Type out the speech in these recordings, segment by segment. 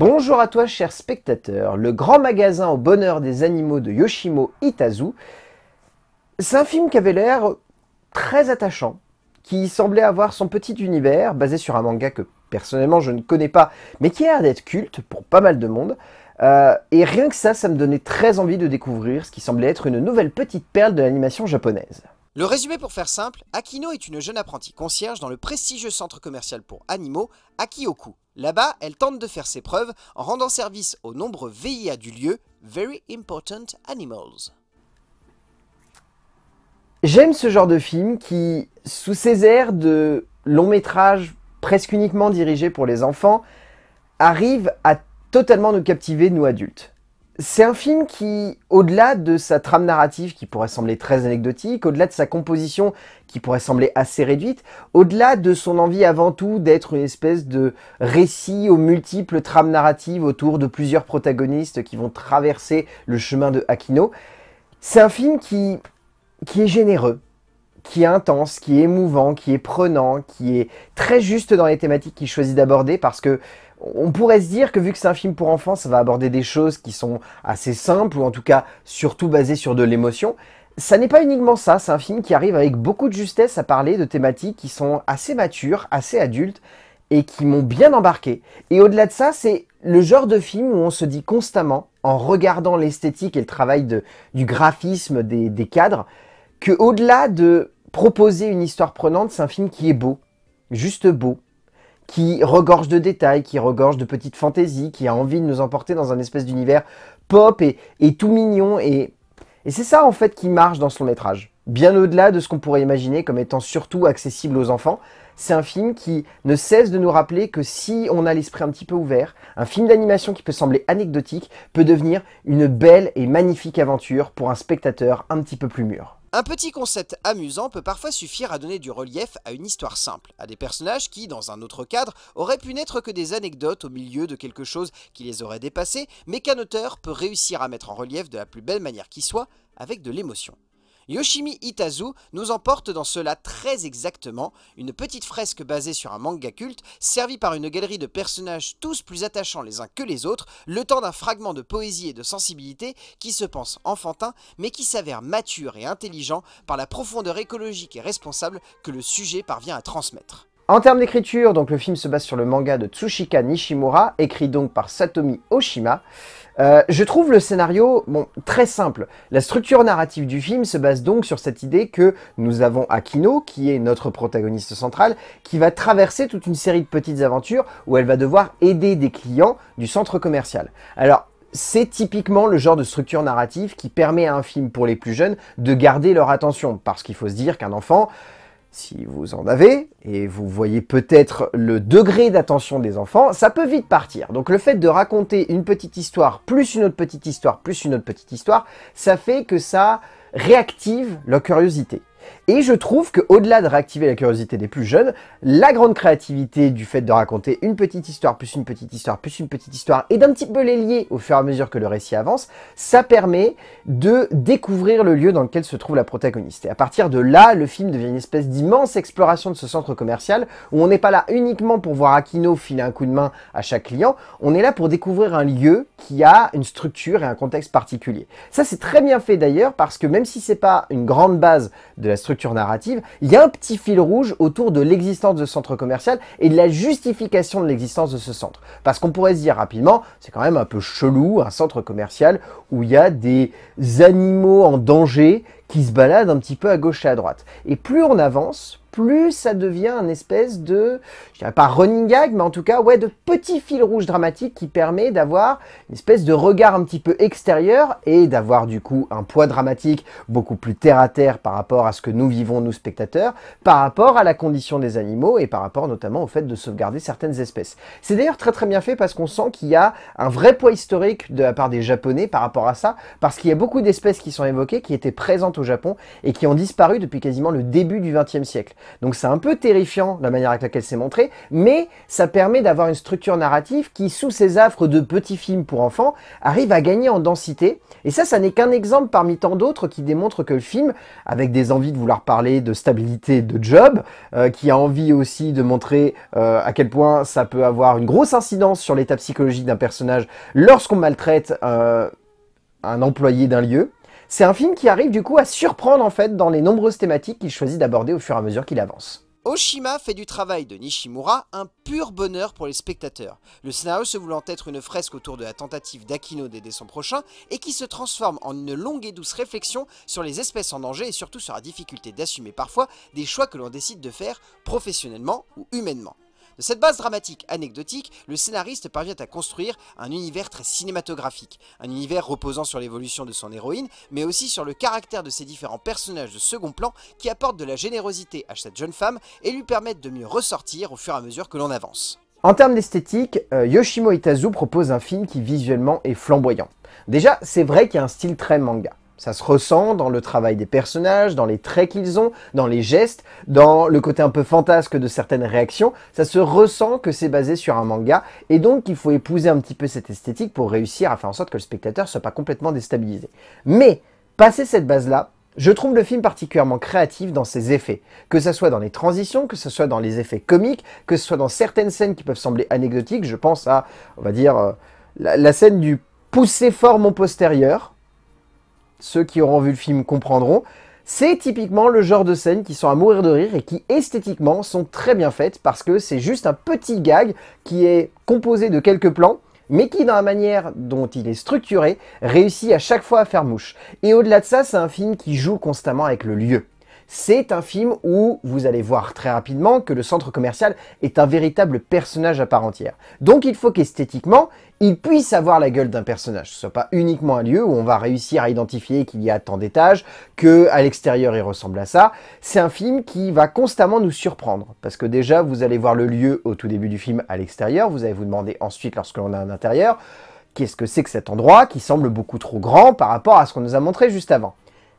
Bonjour à toi cher spectateur, le grand magasin au bonheur des animaux de Yoshimo Itazu. C'est un film qui avait l'air très attachant, qui semblait avoir son petit univers, basé sur un manga que personnellement je ne connais pas, mais qui a l'air d'être culte pour pas mal de monde. Euh, et rien que ça, ça me donnait très envie de découvrir ce qui semblait être une nouvelle petite perle de l'animation japonaise. Le résumé pour faire simple, Akino est une jeune apprentie concierge dans le prestigieux centre commercial pour animaux, Akioku. Là-bas, elle tente de faire ses preuves en rendant service aux nombreux VIA du lieu, Very Important Animals. J'aime ce genre de film qui, sous ses airs de long métrage presque uniquement dirigé pour les enfants, arrive à totalement nous captiver, nous adultes. C'est un film qui, au-delà de sa trame narrative qui pourrait sembler très anecdotique, au-delà de sa composition qui pourrait sembler assez réduite, au-delà de son envie avant tout d'être une espèce de récit aux multiples trames narratives autour de plusieurs protagonistes qui vont traverser le chemin de Aquino, c'est un film qui, qui est généreux, qui est intense, qui est émouvant, qui est prenant, qui est très juste dans les thématiques qu'il choisit d'aborder parce que on pourrait se dire que vu que c'est un film pour enfants, ça va aborder des choses qui sont assez simples ou en tout cas surtout basées sur de l'émotion. Ça n'est pas uniquement ça, c'est un film qui arrive avec beaucoup de justesse à parler de thématiques qui sont assez matures, assez adultes et qui m'ont bien embarqué. Et au-delà de ça, c'est le genre de film où on se dit constamment, en regardant l'esthétique et le travail de, du graphisme des, des cadres, que au-delà de proposer une histoire prenante, c'est un film qui est beau, juste beau, qui regorge de détails, qui regorge de petites fantaisies, qui a envie de nous emporter dans un espèce d'univers pop et, tout mignon. Et, et c'est ça en fait qui marche dans son long métrage. Bien au-delà de ce qu'on pourrait imaginer comme étant surtout accessible aux enfants, c'est un film qui ne cesse de nous rappeler que si on a l'esprit un petit peu ouvert, un film d'animation qui peut sembler anecdotique peut devenir une belle et magnifique aventure pour un spectateur un petit peu plus mûr. Un petit concept amusant peut parfois suffire à donner du relief à une histoire simple, à des personnages qui, dans un autre cadre, auraient pu n'être que des anecdotes au milieu de quelque chose qui les aurait dépassés, mais qu'un auteur peut réussir à mettre en relief de la plus belle manière qui soit, avec de l'émotion. Yoshimi Itazu nous emporte dans cela très exactement, une petite fresque basée sur un manga culte, servie par une galerie de personnages tous plus attachants les uns que les autres, le temps d'un fragment de poésie et de sensibilité qui se pense enfantin mais qui s'avère mature et intelligent par la profondeur écologique et responsable que le sujet parvient à transmettre. En termes d'écriture, donc le film se base sur le manga de Tsushika Nishimura, écrit donc par Satomi Oshima. Euh, je trouve le scénario très simple. La structure narrative du film se base donc sur cette idée que nous avons Akino, qui est notre protagoniste central, qui va traverser toute une série de petites aventures où elle va devoir aider des clients du centre commercial. Alors, c'est typiquement le genre de structure narrative qui permet à un film pour les plus jeunes de garder leur attention, parce qu'il faut se dire qu'un enfant, si vous en avez, et vous voyez peut-être le degré d'attention des enfants, ça peut vite partir. Donc le fait de raconter une petite histoire, plus une autre petite histoire, plus une autre petite histoire, ça fait que ça réactive leur curiosité. Et je trouve qu'au-delà de réactiver la curiosité des plus jeunes, la grande créativité du fait de raconter une petite histoire, plus une petite histoire, plus une petite histoire, et d'un petit peu les lier au fur et à mesure que le récit avance, ça permet de découvrir le lieu dans lequel se trouve la protagoniste. Et à partir de là, le film devient une espèce d'immense exploration de ce centre commercial, où on n'est pas là uniquement pour voir Aquino filer un coup de main à chaque client, on est là pour découvrir un lieu qui a une structure et un contexte particulier. Ça c'est très bien fait d'ailleurs, parce que même si c'est pas une grande base de structure narrative, il y a un petit fil rouge autour de l'existence de centre commercial et de la justification de l'existence de ce centre. Parce qu'on pourrait se dire rapidement, c'est quand même un peu chelou, un centre commercial où il y a des animaux en danger qui se baladent un petit peu à gauche et à droite. Et plus on avance, plus ça devient un espèce de, je dirais pas running gag, mais en tout cas, ouais, de petit fil rouge dramatique qui permet d'avoir une espèce de regard un petit peu extérieur et d'avoir du coup un poids dramatique beaucoup plus terre à terre par rapport à ce que nous vivons, nous spectateurs, par rapport à la condition des animaux et par rapport notamment au fait de sauvegarder certaines espèces. C'est d'ailleurs très très bien fait parce qu'on sent qu'il y a un vrai poids historique de la part des Japonais par rapport à ça, parce qu'il y a beaucoup d'espèces qui sont évoquées, qui étaient présentes au Japon et qui ont disparu depuis quasiment le début du XXe siècle. Donc c'est un peu terrifiant la manière avec laquelle c'est montré, mais ça permet d'avoir une structure narrative qui, sous ses affres de petits films pour enfants, arrive à gagner en densité. Et ça, ça n'est qu'un exemple parmi tant d'autres qui démontre que le film, avec des envies de vouloir parler de stabilité de job, euh, qui a envie aussi de montrer euh, à quel point ça peut avoir une grosse incidence sur l'état psychologique d'un personnage lorsqu'on maltraite euh, un employé d'un lieu, c'est un film qui arrive du coup à surprendre en fait dans les nombreuses thématiques qu'il choisit d'aborder au fur et à mesure qu'il avance. Oshima fait du travail de Nishimura un pur bonheur pour les spectateurs, le scénario se voulant être une fresque autour de la tentative d'Akino d'aider son prochain et qui se transforme en une longue et douce réflexion sur les espèces en danger et surtout sur la difficulté d'assumer parfois des choix que l'on décide de faire professionnellement ou humainement. De cette base dramatique anecdotique, le scénariste parvient à construire un univers très cinématographique, un univers reposant sur l'évolution de son héroïne, mais aussi sur le caractère de ses différents personnages de second plan qui apportent de la générosité à cette jeune femme et lui permettent de mieux ressortir au fur et à mesure que l'on avance. En termes d'esthétique, euh, Yoshimo Itazu propose un film qui visuellement est flamboyant. Déjà, c'est vrai qu'il y a un style très manga. Ça se ressent dans le travail des personnages, dans les traits qu'ils ont, dans les gestes, dans le côté un peu fantasque de certaines réactions. Ça se ressent que c'est basé sur un manga et donc il faut épouser un petit peu cette esthétique pour réussir à faire en sorte que le spectateur ne soit pas complètement déstabilisé. Mais, passé cette base-là, je trouve le film particulièrement créatif dans ses effets, que ce soit dans les transitions, que ce soit dans les effets comiques, que ce soit dans certaines scènes qui peuvent sembler anecdotiques, je pense à, on va dire, euh, la, la, scène du pousser fort mon postérieur, ceux qui auront vu le film comprendront, c'est typiquement le genre de scènes qui sont à mourir de rire et qui esthétiquement sont très bien faites parce que c'est juste un petit gag qui est composé de quelques plans mais qui, dans la manière dont il est structuré, réussit à chaque fois à faire mouche. Et au-delà de ça, c'est un film qui joue constamment avec le lieu. C'est un film où vous allez voir très rapidement que le centre commercial est un véritable personnage à part entière. Donc il faut qu'esthétiquement, il puisse avoir la gueule d'un personnage. Ce soit pas uniquement un lieu où on va réussir à identifier qu'il y a tant d'étages, que à l'extérieur il ressemble à ça. C'est un film qui va constamment nous surprendre. Parce que déjà, vous allez voir le lieu au tout début du film à l'extérieur, vous allez vous demander ensuite lorsque l'on a un intérieur, qu'est-ce que c'est que cet endroit qui semble beaucoup trop grand par rapport à ce qu'on nous a montré juste avant.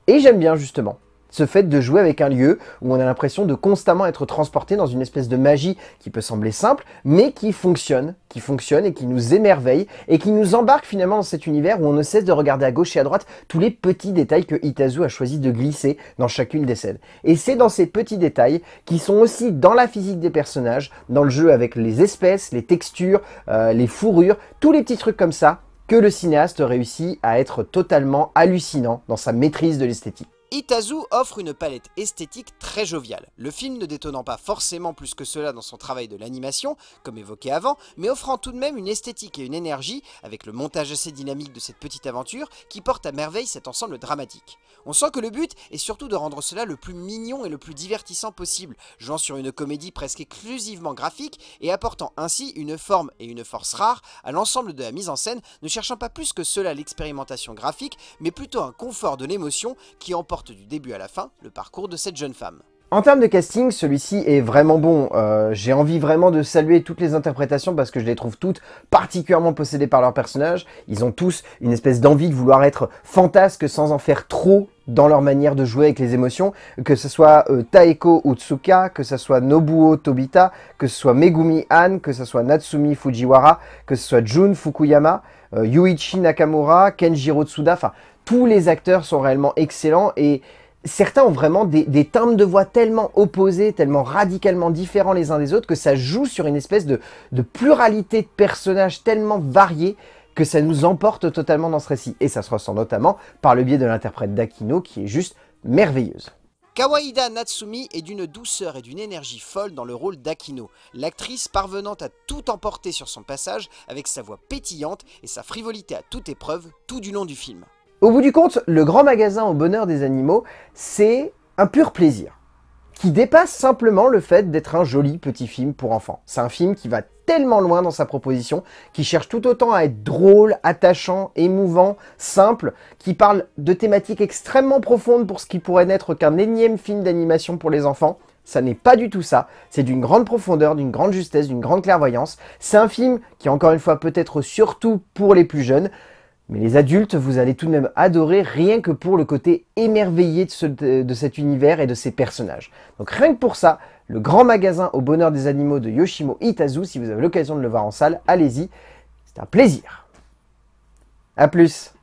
Et j'aime bien justement. Ce fait de jouer avec un lieu où on a l'impression de constamment être transporté dans une espèce de magie qui peut sembler simple, mais qui fonctionne, qui fonctionne et qui nous émerveille et qui nous embarque finalement dans cet univers où on ne cesse de regarder à gauche et à droite tous les petits détails que Itazu a choisi de glisser dans chacune des scènes. Et c'est dans ces petits détails qui sont aussi dans la physique des personnages, dans le jeu avec les espèces, les textures, euh, les fourrures, tous les petits trucs comme ça, que le cinéaste réussit à être totalement hallucinant dans sa maîtrise de l'esthétique. Itazu offre une palette esthétique très joviale, le film ne détonnant pas forcément plus que cela dans son travail de l'animation, comme évoqué avant, mais offrant tout de même une esthétique et une énergie, avec le montage assez dynamique de cette petite aventure, qui porte à merveille cet ensemble dramatique. On sent que le but est surtout de rendre cela le plus mignon et le plus divertissant possible, jouant sur une comédie presque exclusivement graphique et apportant ainsi une forme et une force rare à l'ensemble de la mise en scène, ne cherchant pas plus que cela l'expérimentation graphique, mais plutôt un confort de l'émotion qui emporte du début à la fin le parcours de cette jeune femme. En termes de casting, celui-ci est vraiment bon. Euh, j'ai envie vraiment de saluer toutes les interprétations parce que je les trouve toutes particulièrement possédées par leurs personnages. Ils ont tous une espèce d'envie de vouloir être fantasques sans en faire trop dans leur manière de jouer avec les émotions, que ce soit euh, Taeko Utsuka, que ce soit Nobuo Tobita, que ce soit Megumi Han, que ce soit Natsumi Fujiwara, que ce soit Jun Fukuyama, euh, Yuichi Nakamura, Kenjiro Tsuda, enfin tous les acteurs sont réellement excellents et certains ont vraiment des, teintes timbres de voix tellement opposés, tellement radicalement différents les uns des autres que ça joue sur une espèce de, pluralité de personnages tellement variés que ça nous emporte totalement dans ce récit. Et ça se ressent notamment par le biais de l'interprète d'Akino qui est juste merveilleuse. Kawaida Natsumi est d'une douceur et d'une énergie folle dans le rôle d'Akino, l'actrice parvenant à tout emporter sur son passage avec sa voix pétillante et sa frivolité à toute épreuve tout du long du film. Au bout du compte, le grand magasin au bonheur des animaux, c'est un pur plaisir, qui dépasse simplement le fait d'être un joli petit film pour enfants. C'est un film qui va tellement loin dans sa proposition, qui cherche tout autant à être drôle, attachant, émouvant, simple, qui parle de thématiques extrêmement profondes pour ce qui pourrait n'être qu'un énième film d'animation pour les enfants. Ça n'est pas du tout ça, c'est d'une grande profondeur, d'une grande justesse, d'une grande clairvoyance. C'est un film qui, encore une fois, peut être surtout pour les plus jeunes, mais les adultes, vous allez tout de même adorer rien que pour le côté émerveillé de, cet univers et de ses personnages. Donc rien que pour ça, le grand magasin au bonheur des animaux de Yoshimo Itazu, si vous avez l'occasion de le voir en salle, allez-y, c'est un plaisir. A plus